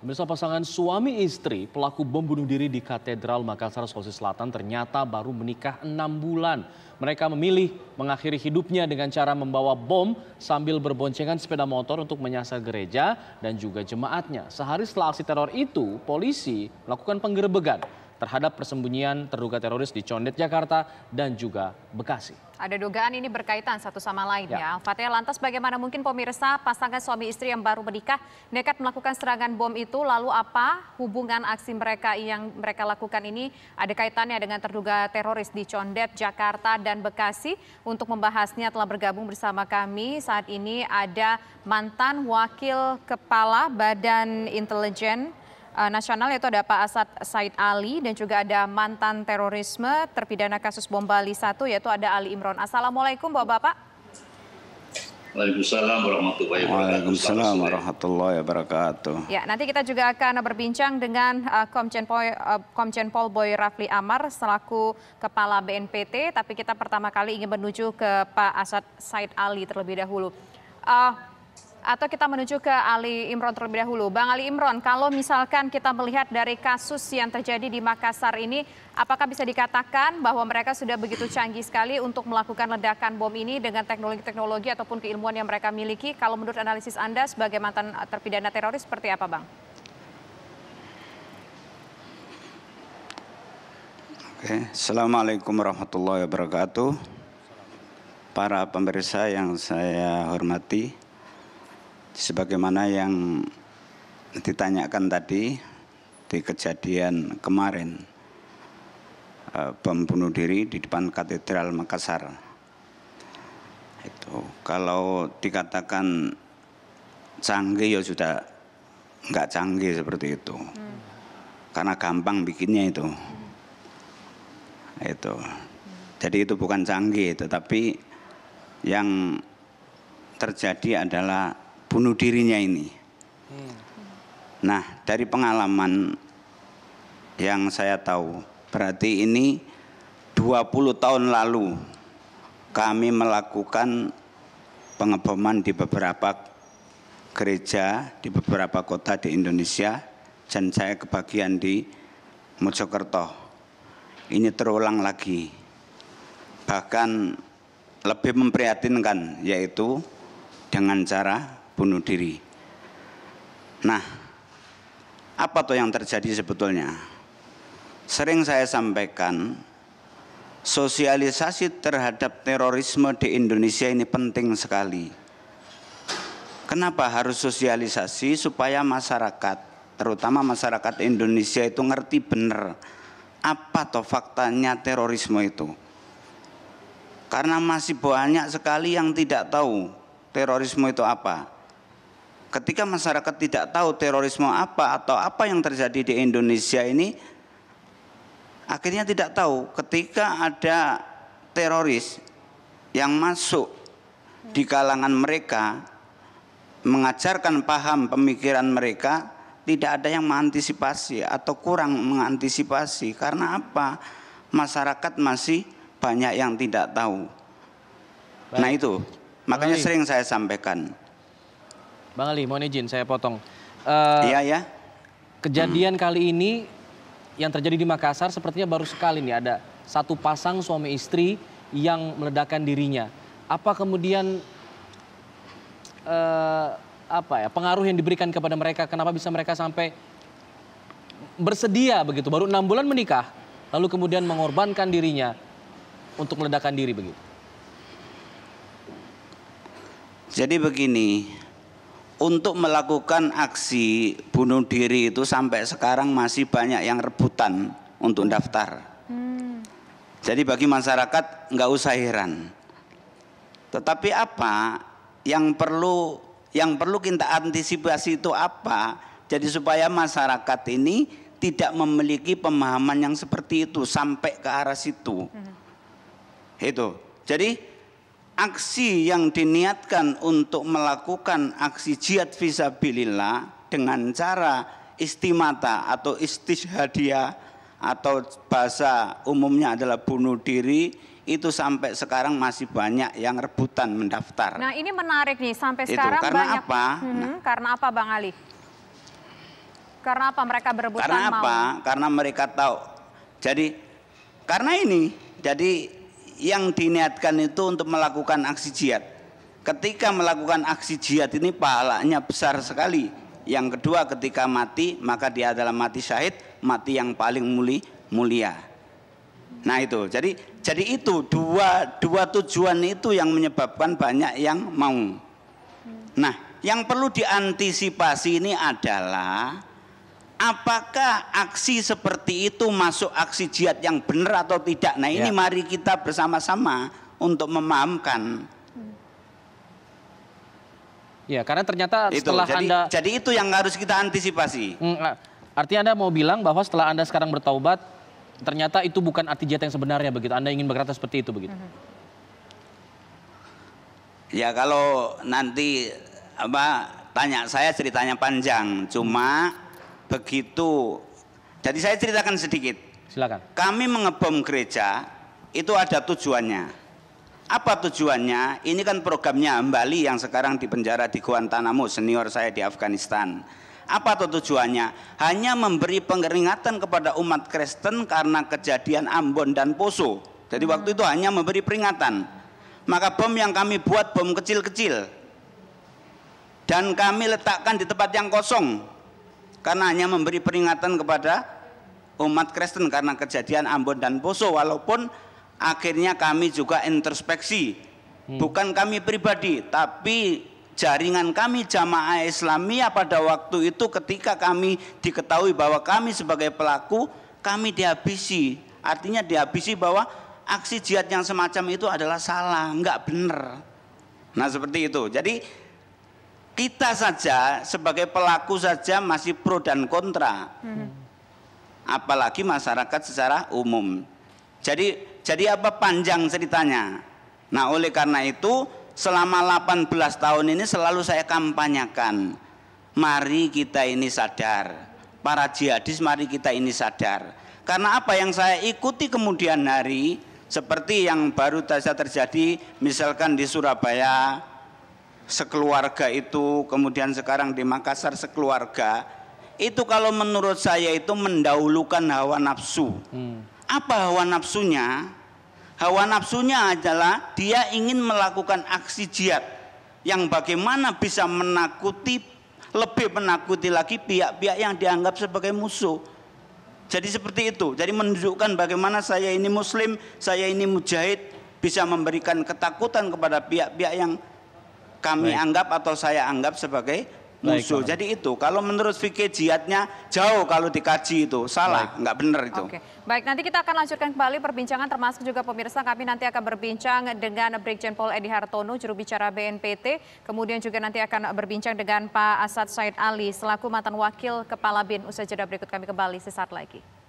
Pemirsa pasangan suami istri pelaku bom bunuh diri di Katedral Makassar, Sulawesi Selatan ternyata baru menikah enam bulan. Mereka memilih mengakhiri hidupnya dengan cara membawa bom sambil berboncengan sepeda motor untuk menyasar gereja dan juga jemaatnya. Sehari setelah aksi teror itu, polisi melakukan penggerebegan terhadap persembunyian terduga teroris di Condet, Jakarta dan juga Bekasi. Ada dugaan ini berkaitan satu sama lain ya. ya. lantas bagaimana mungkin pemirsa pasangan suami istri yang baru menikah nekat melakukan serangan bom itu lalu apa hubungan aksi mereka yang mereka lakukan ini ada kaitannya dengan terduga teroris di Condet, Jakarta dan Bekasi. Untuk membahasnya telah bergabung bersama kami saat ini ada mantan wakil kepala Badan Intelijen Eh, nasional yaitu ada Pak Asad Said Ali dan juga ada mantan terorisme terpidana kasus bom Bali 1 yaitu ada Ali Imron. Assalamualaikum Bapak-Bapak. Waalaikumsalam warahmatullahi wabarakatuh. Waalaikumsalam warahmatullahi wabarakatuh. Ya, nanti kita juga akan berbincang dengan uh, Komjen, Pol, uh, eh, Komjen Pol Boy Rafli Amar selaku Kepala BNPT, tapi kita pertama kali ingin menuju ke Pak Asad Said Ali terlebih dahulu. Uh, atau kita menuju ke Ali Imron terlebih dahulu. Bang Ali Imron, kalau misalkan kita melihat dari kasus yang terjadi di Makassar ini, apakah bisa dikatakan bahwa mereka sudah begitu canggih sekali untuk melakukan ledakan bom ini dengan teknologi-teknologi ataupun keilmuan yang mereka miliki? Kalau menurut analisis Anda sebagai mantan terpidana teroris seperti apa, Bang? Oke, Assalamualaikum warahmatullahi wabarakatuh. Para pemirsa yang saya hormati, sebagaimana yang ditanyakan tadi di kejadian kemarin eh, bom bunuh diri di depan katedral Makassar. Itu kalau dikatakan canggih ya sudah nggak canggih seperti itu, hmm. karena gampang bikinnya itu. Hmm. Itu. Jadi itu bukan canggih, tetapi yang terjadi adalah bunuh dirinya ini. Hmm. Nah, dari pengalaman yang saya tahu, berarti ini 20 tahun lalu kami melakukan pengeboman di beberapa gereja di beberapa kota di Indonesia dan saya kebagian di Mojokerto. Ini terulang lagi. Bahkan lebih memprihatinkan yaitu dengan cara bunuh diri. Nah, apa tuh yang terjadi sebetulnya? Sering saya sampaikan, sosialisasi terhadap terorisme di Indonesia ini penting sekali. Kenapa harus sosialisasi supaya masyarakat, terutama masyarakat Indonesia itu ngerti benar apa toh faktanya terorisme itu. Karena masih banyak sekali yang tidak tahu terorisme itu apa. Ketika masyarakat tidak tahu terorisme apa atau apa yang terjadi di Indonesia ini, akhirnya tidak tahu. Ketika ada teroris yang masuk di kalangan mereka, mengajarkan paham pemikiran mereka, tidak ada yang mengantisipasi atau kurang mengantisipasi. Karena apa? Masyarakat masih banyak yang tidak tahu. Nah, Baik. Nah itu, makanya Baik. sering saya sampaikan. Bang Ali, mohon izin saya potong. Uh, iya ya. Kejadian hmm. kali ini yang terjadi di Makassar sepertinya baru sekali nih ada satu pasang suami istri yang meledakkan dirinya. Apa kemudian uh, apa ya pengaruh yang diberikan kepada mereka? Kenapa bisa mereka sampai bersedia begitu? Baru enam bulan menikah, lalu kemudian mengorbankan dirinya untuk meledakkan diri begitu. Jadi begini, untuk melakukan aksi bunuh diri itu sampai sekarang masih banyak yang rebutan untuk daftar. Hmm. Jadi bagi masyarakat nggak usah heran. Tetapi apa yang perlu yang perlu kita antisipasi itu apa? Jadi supaya masyarakat ini tidak memiliki pemahaman yang seperti itu sampai ke arah situ. Hmm. Itu. Jadi aksi yang diniatkan untuk melakukan aksi jihad visabilillah dengan cara istimata atau istishadiah atau bahasa umumnya adalah bunuh diri itu sampai sekarang masih banyak yang rebutan mendaftar. Nah ini menarik nih sampai itu. sekarang karena banyak. Apa? Hmm, nah, karena apa Bang Ali? Karena apa mereka berebutan Karena apa? Karena mereka tahu. Jadi karena ini jadi yang diniatkan itu untuk melakukan aksi jihad. Ketika melakukan aksi jihad ini pahalanya besar sekali. Yang kedua ketika mati maka dia adalah mati syahid, mati yang paling muli, mulia. Nah itu. Jadi jadi itu dua dua tujuan itu yang menyebabkan banyak yang mau. Nah, yang perlu diantisipasi ini adalah apakah aksi seperti itu masuk aksi jihad yang benar atau tidak? Nah, ini ya. mari kita bersama-sama untuk memahamkan. Ya, karena ternyata itu. setelah jadi, Anda Jadi itu yang harus kita antisipasi. Hmm, nah, artinya Anda mau bilang bahwa setelah Anda sekarang bertaubat, ternyata itu bukan arti jihad yang sebenarnya begitu. Anda ingin berkata seperti itu begitu. Mm-hmm. Ya, kalau nanti apa tanya saya ceritanya panjang, cuma begitu. Jadi saya ceritakan sedikit. Silakan. Kami mengebom gereja itu ada tujuannya. Apa tujuannya? Ini kan programnya Hambali yang sekarang di penjara di Guantanamo, senior saya di Afghanistan. Apa tuh tujuannya? Hanya memberi pengeringatan kepada umat Kristen karena kejadian Ambon dan Poso. Jadi hmm. waktu itu hanya memberi peringatan. Maka bom yang kami buat bom kecil-kecil. Dan kami letakkan di tempat yang kosong karena hanya memberi peringatan kepada umat Kristen karena kejadian Ambon dan Poso walaupun akhirnya kami juga introspeksi hmm. bukan kami pribadi tapi jaringan kami jamaah Islamia pada waktu itu ketika kami diketahui bahwa kami sebagai pelaku kami dihabisi artinya dihabisi bahwa aksi jihad yang semacam itu adalah salah enggak benar nah seperti itu jadi kita saja sebagai pelaku saja masih pro dan kontra. Hmm. Apalagi masyarakat secara umum. Jadi jadi apa panjang ceritanya. Nah, oleh karena itu selama 18 tahun ini selalu saya kampanyakan. Mari kita ini sadar. Para jihadis mari kita ini sadar. Karena apa yang saya ikuti kemudian hari seperti yang baru saja terjadi misalkan di Surabaya sekeluarga itu, kemudian sekarang di Makassar sekeluarga, itu kalau menurut saya itu mendahulukan hawa nafsu. Hmm. Apa hawa nafsunya? Hawa nafsunya adalah dia ingin melakukan aksi jihad yang bagaimana bisa menakuti lebih menakuti lagi pihak-pihak yang dianggap sebagai musuh. Jadi seperti itu. Jadi menunjukkan bagaimana saya ini muslim, saya ini mujahid bisa memberikan ketakutan kepada pihak-pihak yang kami Baik. anggap atau saya anggap sebagai musuh. Baik, Jadi itu kalau menurut fikih jihadnya jauh kalau dikaji itu salah, Baik. nggak benar itu. Oke. Baik, nanti kita akan lanjutkan kembali perbincangan termasuk juga pemirsa kami nanti akan berbincang dengan Brigjen Pol Edi Hartono juru bicara BNPT, kemudian juga nanti akan berbincang dengan Pak Asad Said Ali selaku mantan wakil kepala BIN. Usai jeda berikut kami kembali sesaat lagi.